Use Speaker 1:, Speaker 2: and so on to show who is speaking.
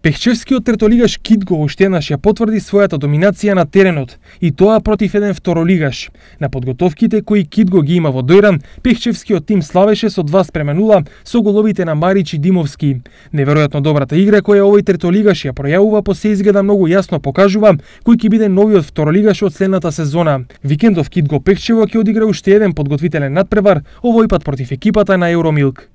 Speaker 1: Пехчевскиот третолигаш Китго уште еднаш ја потврди својата доминација на теренот и тоа против еден второлигаш. На подготовките кои Китго ги има во Дојран, Пехчевскиот тим славеше со 2 спрема 0 со головите на Марич и Димовски. Неверојатно добрата игра која овој третолигаш ја пројавува по се изгледа многу јасно покажува кој ќе биде новиот второлигаш од следната сезона. Викендов Китго Пехчево ќе одигра уште еден подготвителен надпревар, овој пат против екипата на Евромилк.